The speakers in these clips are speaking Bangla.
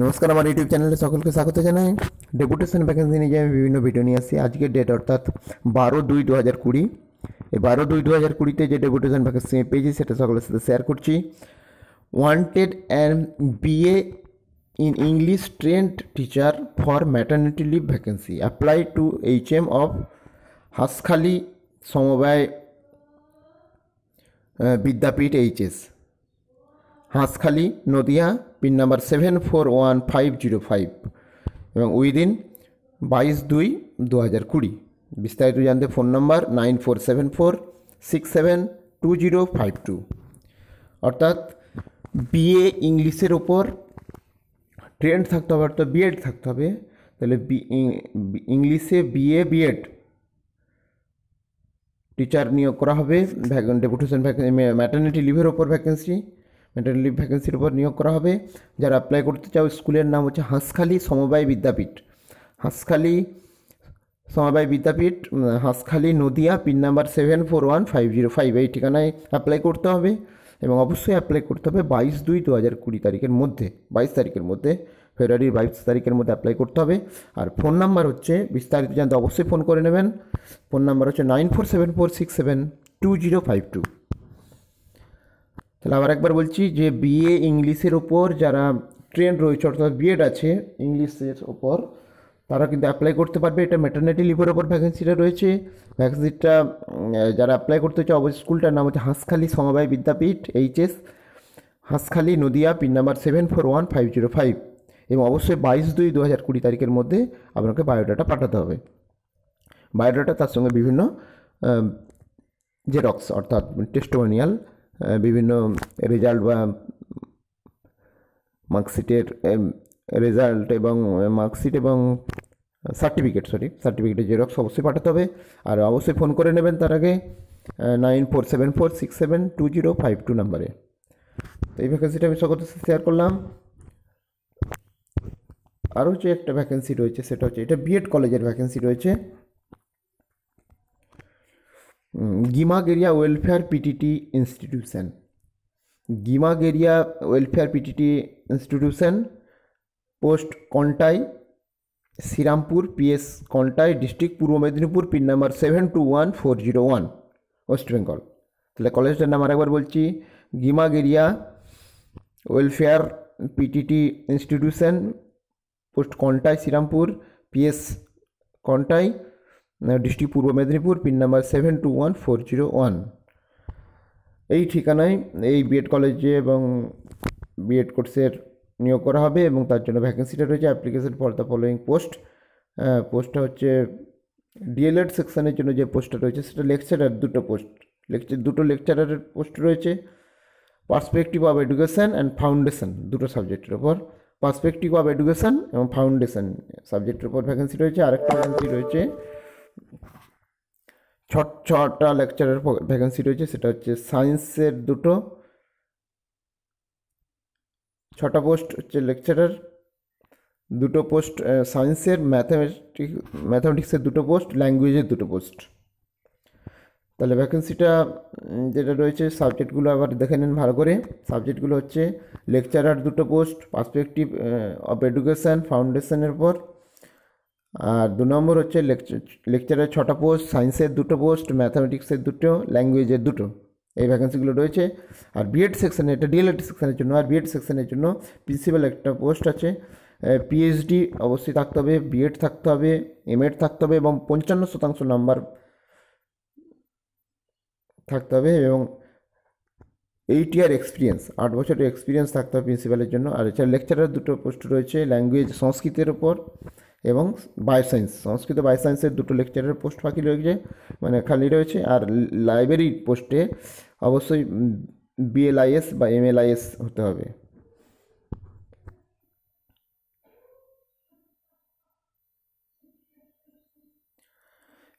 নমস্কার আমার ইউটিউব চ্যানেলে সকলকে স্বাগত জানাই ডেপুটেশন ভ্যাকেন্সি নিয়ে আমি বিভিন্ন ভিডিও নিয়ে আসি আজকের ডেট অর্থাৎ বারো দুই দু হাজার কুড়ি এই বারো দুই দু হাজার কুড়িতে যে ডেপুটেশন ভ্যাকেন্সি আমি পেয়েছি সেটা সকলের সাথে শেয়ার করছি wanted and BA in English trained teacher for maternity leave vacancy apply to H M of Hanskhali Samabay Vidyapith HS Hanskhali Nadia pin number seven four one five zero five এবং উইদিন বাইশ দুই দু হাজার কুড়ি বিস্তারিত জানতে phone number nine four seven four six seven two zero five two অর্থাৎ বিএ ইংলিশের ওপর ট্রেন্ড থাকতে হবে অর্থাৎ বিএড থাকতে হবে তাহলে বি ইংলিশে বিএ বিএড টিচার নিয়োগ করা হবে ডেপুটেশন ভ্যাকেন্সি ম্যাটার্নিটি লিভের ওপর ভ্যাকেন্সি ম্যাটারনিটি লিভ ভ্যাকেন্সির উপর নিয়োগ করা হবে যারা অ্যাপ্লাই করতে চাও স্কুলের নাম হচ্ছে Hanskhali Samabay Vidyapith Hanskhali Samabay Vidyapith Hanskhali Nadia pin number seven four one five zero five এই ঠিকানায় অ্যাপ্লাই করতে হবে এবং অবশ্যই অ্যাপ্লাই করতে হবে বাইশ দুই দু হাজার কুড়ি তারিখের মধ্যে বাইশ তারিখের মধ্যে ফেব্রুয়ারির বাইশ তারিখের মধ্যে অ্যাপ্লাই করতে হবে আর ফোন নাম্বার হচ্ছে বিস্তারিত জানতে অবশ্যই ফোন করে নেবেন ফোন নাম্বার হচ্ছে nine four seven four six seven two zero five two তাহলে আবার একবার বলছি যে বিএ ইংলিশের ওপর যারা ট্রেন্ড রয়েছে অর্থাৎ বিএড আছে ইংলিশের ওপর তারা কিন্তু অ্যাপ্লাই করতে পারবে এটা ম্যাটার্নিটি লিভের ওপর ভ্যাকেন্সিটা রয়েছে ভ্যাকেন্সিটা যারা অ্যাপ্লাই করতে হচ্ছে অবশ্যই স্কুলটার নাম হচ্ছে Hanskhali Samabay Vidyapith HS Hanskhali Nadia pin number seven four one five zero five এবং অবশ্যই বাইশ দুই দু হাজার কুড়ি তারিখের মধ্যে আপনাকে বায়োডাটা পাঠাতে হবে বায়োডাটা তার সঙ্গে বিভিন্ন জেরক্স অর্থাৎ টেস্টোমোনিয়াল বিভিন্ন রেজাল্ট বা মার্কশিটের রেজাল্ট এবং মার্কশিট এবং সার্টিফিকেট সরি সার্টিফিকেটের জেরক্স অবশ্যই পাঠাতে হবে আর অবশ্যই ফোন করে নেবেন তার আগে nine four seven four six seven two zero five two নাম্বারে তো এই ভ্যাকেন্সিটা আমি সকলের শেয়ার করলাম আরও যে একটা ভ্যাকেন্সি রয়েছে সেটা হচ্ছে এটা বিএড কলেজের ভ্যাকেন্সি রয়েছে Gimageria welfare PTT institution Gimageria welfare PTT institution post Contai Srirampur PS Contai district Purba Medinipur pin number seven two one four zero one West Bengal তাহলে কলেজটার নাম আরেকবার বলছি Gimageria welfare PTT institution post Contai Srirampur PS Contai district Purba Medinipur pin number seven two one four zero one এই ঠিকানায় এই বিএড কলেজে এবং বিএড কোর্সের নিয়োগ করা হবে এবং তার জন্য ভ্যাকেন্সিটা রয়েছে application for the following post পোস্টটা হচ্ছে ডিএলএড সেকশনের জন্য যে পোস্টটা রয়েছে সেটা লেকচারার দুটো পোস্ট লেকচার দুটো লেকচারারের পোস্ট রয়েছে perspective of education and foundation দুটো সাবজেক্টের ওপর পার্সপেকটিভ অফ এডুকেশান এবং ফাউন্ডেশন সাবজেক্টের ওপর ভ্যাকেন্সি রয়েছে আরেকটা ভ্যাকেন্সি রয়েছে ছ ছটা লেকচারের ভ্যাকেন্সি রয়েছে সেটা হচ্ছে সায়েন্সের দুটো ছটা পোস্ট হচ্ছে লেকচারার দুটো পোস্ট সায়েন্সের ম্যাথামেটিক ম্যাথামেটিক্সের দুটো পোস্ট ল্যাঙ্গুয়েজের দুটো পোস্ট তাহলে ভ্যাকেন্সিটা যেটা রয়েছে সাবজেক্টগুলো আবার দেখে নিন ভালো করে সাবজেক্টগুলো হচ্ছে লেকচারার দুটো পোস্ট পার্সপেকটিভ অফ এডুকেশান ফাউন্ডেশনের পর আর দু নম্বর হচ্ছে লেকচারের ছটা পোস্ট সায়েন্সের দুটো পোস্ট ম্যাথামেটিক্সের দুটো ল্যাঙ্গুয়েজের দুটো এই ভ্যাকেন্সিগুলো রয়েছে আর বিএড সেকশানে এটা ডিএলএড সেকশানের জন্য আর বিএড সেকশানের জন্য প্রিন্সিপাল একটা পোস্ট আছে পিএইচডি অবশ্যই থাকতে হবে বিএড থাকতে হবে এমএড থাকতে হবে এবং পঞ্চান্ন শতাংশ নাম্বার থাকতে হবে এবং এইট ইয়ার এক্সপিরিয়েন্স আট বছরের এক্সপিরিয়েন্স থাকতে হবে প্রিন্সিপালের জন্য আর এছাড়া লেকচারের দুটো পোস্ট রয়েছে ল্যাঙ্গুয়েজ সংস্কৃতের ওপর এবং সায়েন্স সংস্কৃত সায়েন্সের দুটো লেকচারের পোস্ট ফাঁকি রয়েছে মানে খালি রয়েছে আর লাইব্রেরি পোস্টে অবশ্যই বিএলআইএস বা এমএলআইএস হতে হবে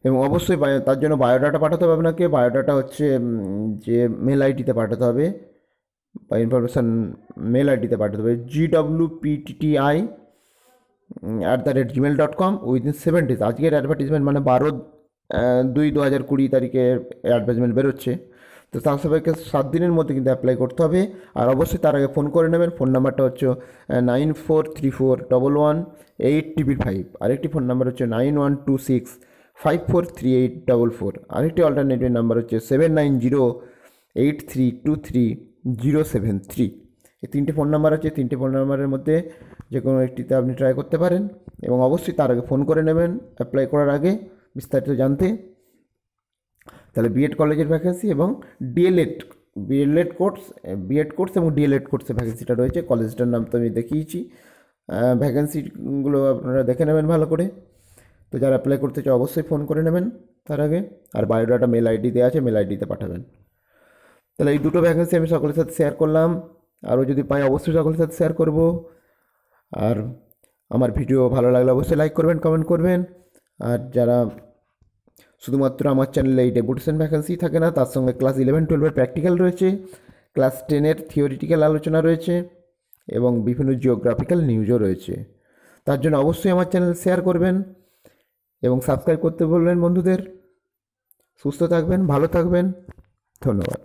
এবং অবশ্যই বায়ো তার জন্য বায়োডাটা পাঠাতে হবে আপনাকে বায়োডাটা হচ্ছে যে মেল আইডিতে পাঠাতে হবে বা ইনফরমেশান মেল আইডিতে পাঠাতে হবে G W PTTI at the rate Gmail dot com within seven days আজকের অ্যাডভার্টিজমেন্ট মানে বারো দুই দু হাজার কুড়ি তারিখে অ্যাডভার্টাইজমেন্ট বেরোচ্ছে তো তার সবাইকে সাত দিনের মধ্যে কিন্তু অ্যাপ্লাই করতে হবে আর অবশ্যই তার আগে ফোন করে নেবেন ফোন নাম্বারটা হচ্ছে nine four three four double one eight triple five আরেকটি ফোন নাম্বার হচ্ছে nine one two six five four three eight double four আরেকটি অল্টারনেটিভ নাম্বার হচ্ছে seven nine zero eight three two three zero seven three এই তিনটে ফোন নাম্বার আছে তিনটে ফোন নাম্বারের মধ্যে যে কোনো একটিতে আপনি ট্রাই করতে পারেন এবং অবশ্যই তার আগে ফোন করে নেবেন অ্যাপ্লাই করার আগে বিস্তারিত জানতে তাহলে বিএড কলেজের ভ্যাকেন্সি এবং D El Ed B El Ed course B Ed course এবং ডিএলএড কোর্সের ভ্যাকেন্সিটা রয়েছে কলেজটার নাম তো আমি দেখিয়েছি ভ্যাকেন্সিগুলো আপনারা দেখে নেবেন ভালো করে তো যারা অ্যাপ্লাই করতে চায় অবশ্যই ফোন করে নেবেন তার আগে আর বায়োডাটা মেল আইডি দেওয়া আছে মেল আইডিতে পাঠাবেন তাহলে এই দুটো ভ্যাকেন্সি আমি সকলের সাথে শেয়ার করলাম আরও যদি পাই অবশ্যই সকলের সাথে শেয়ার করব আর আমার ভিডিও ভালো লাগলে অবশ্যই লাইক করবেন কমেন্ট করবেন আর যারা শুধুমাত্র আমার চ্যানেলে এই ডেপুটেশন ভ্যাকেন্সি থাকে না তার সঙ্গে ক্লাস ইলেভেন টুয়েলভের প্র্যাকটিক্যাল রয়েছে ক্লাস টেনের থিওরিটিক্যাল আলোচনা রয়েছে এবং বিভিন্ন জিওগ্রাফিক্যাল নিউজও রয়েছে তার জন্য অবশ্যই আমার চ্যানেল শেয়ার করবেন এবং সাবস্ক্রাইব করতে বলবেন বন্ধুদের সুস্থ থাকবেন ভালো থাকবেন ধন্যবাদ